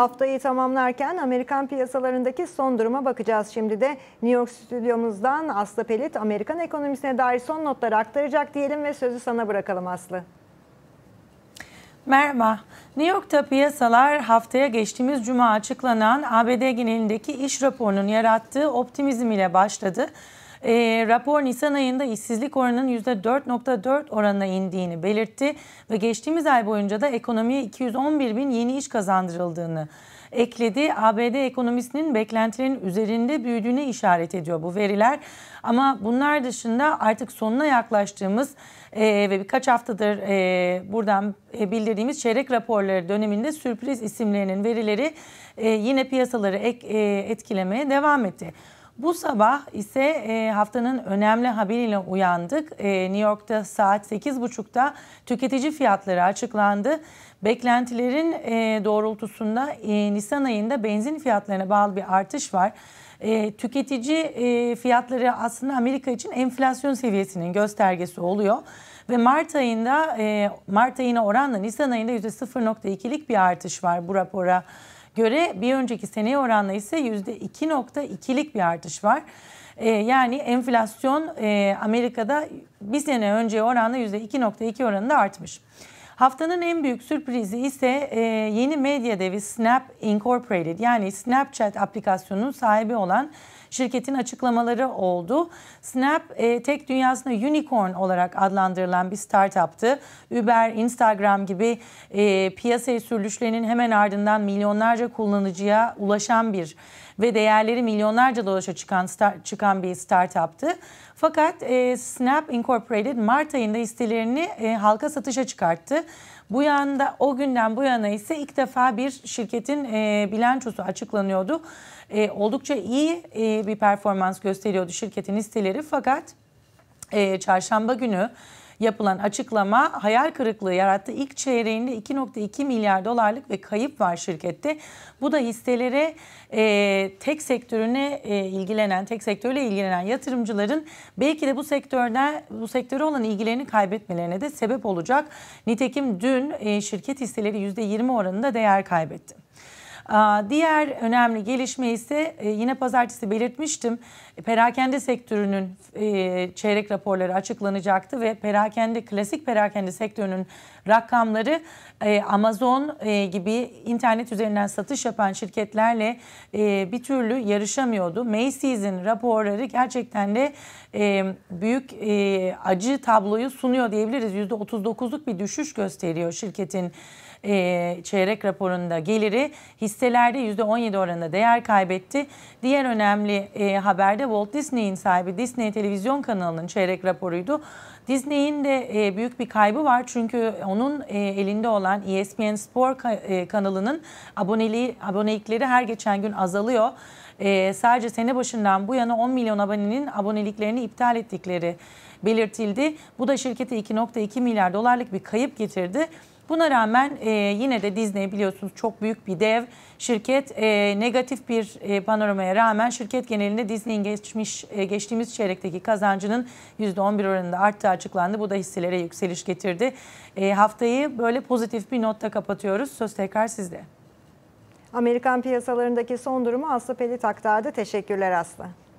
Haftayı tamamlarken Amerikan piyasalarındaki son duruma bakacağız. Şimdi de New York stüdyomuzdan Aslı Pelit Amerikan ekonomisine dair son notları aktaracak diyelim ve sözü sana bırakalım Aslı. Merhaba. New York'ta piyasalar haftaya geçtiğimiz cuma açıklanan ABD genelindeki iş raporunun yarattığı optimizm ile başladı. E, rapor Nisan ayında işsizlik oranının %4.4 oranına indiğini belirtti ve geçtiğimiz ay boyunca da ekonomiye 211 bin yeni iş kazandırıldığını ekledi. ABD ekonomisinin beklentilerin üzerinde büyüdüğüne işaret ediyor bu veriler. Ama bunlar dışında artık sonuna yaklaştığımız e, ve birkaç haftadır e, buradan e, bildirdiğimiz çeyrek raporları döneminde sürpriz isimlerinin verileri e, yine piyasaları ek, e, etkilemeye devam etti. Bu sabah ise e, haftanın önemli haberiyle uyandık. E, New York'ta saat 8.30'da tüketici fiyatları açıklandı. Beklentilerin e, doğrultusunda Nisan ayında benzin fiyatlarına bağlı bir artış var. tüketici fiyatları aslında Amerika için enflasyon seviyesinin göstergesi oluyor ve Mart ayında Mart ayına oranla Nisan ayında %0.2'lik bir artış var bu rapora göre bir önceki seneye oranla ise %2.2'lik bir artış var. Ee, yani enflasyon e, Amerika'da bir sene önce oranla %2.2 oranında artmış. Haftanın en büyük sürprizi ise e, yeni medya devi Snap Incorporated yani Snapchat aplikasyonunun sahibi olan şirketin açıklamaları oldu. Snap e, tek dünyasında unicorn olarak adlandırılan bir startuptı. Uber, Instagram gibi e, piyasaya sürülüşlerinin hemen ardından milyonlarca kullanıcıya ulaşan bir ve değerleri milyonlarca dolaşa çıkan star, çıkan bir startuptı. Fakat e, Snap Incorporated Mart ayında hisselerini e, halka satışa çıkarttı. Bu yanda o günden bu yana ise ilk defa bir şirketin e, bilançosu açıklanıyordu. E, oldukça iyi e, bir performans gösteriyordu şirketin hisseleri fakat e, çarşamba günü yapılan açıklama hayal kırıklığı yarattı. İlk çeyreğinde 2.2 milyar dolarlık ve kayıp var şirkette. Bu da hisselere e, tek sektörüne e, ilgilenen, tek sektörle ilgilenen yatırımcıların belki de bu sektörde bu sektöre olan ilgilerini kaybetmelerine de sebep olacak. Nitekim dün e, şirket hisseleri %20 oranında değer kaybetti. Diğer önemli gelişme ise e, yine pazartesi belirtmiştim. E, perakende sektörünün e, çeyrek raporları açıklanacaktı ve perakende klasik perakende sektörünün rakamları Amazon gibi internet üzerinden satış yapan şirketlerle bir türlü yarışamıyordu. Macy's'in raporları gerçekten de büyük acı tabloyu sunuyor diyebiliriz. %39'luk bir düşüş gösteriyor şirketin e, çeyrek raporunda geliri hisselerde %17 oranında değer kaybetti. Diğer önemli e, haberde Walt Disney'in sahibi Disney Televizyon kanalının çeyrek raporuydu. Disney'in de e, büyük bir kaybı var çünkü onun e, elinde olan ESPN Spor ka, e, kanalının aboneliği abonelikleri her geçen gün azalıyor. E, sadece sene başından bu yana 10 milyon abonenin aboneliklerini iptal ettikleri belirtildi. Bu da şirkete 2.2 milyar dolarlık bir kayıp getirdi. Buna rağmen e, yine de Disney biliyorsunuz çok büyük bir dev şirket. E, negatif bir e, panoramaya rağmen şirket genelinde Disney'in geçmiş e, geçtiğimiz çeyrekteki kazancının %11 oranında arttığı açıklandı. Bu da hisselere yükseliş getirdi. E, haftayı böyle pozitif bir notta kapatıyoruz. Söz tekrar sizde. Amerikan piyasalarındaki son durumu Aslı Pelit aktardı. Teşekkürler Aslı.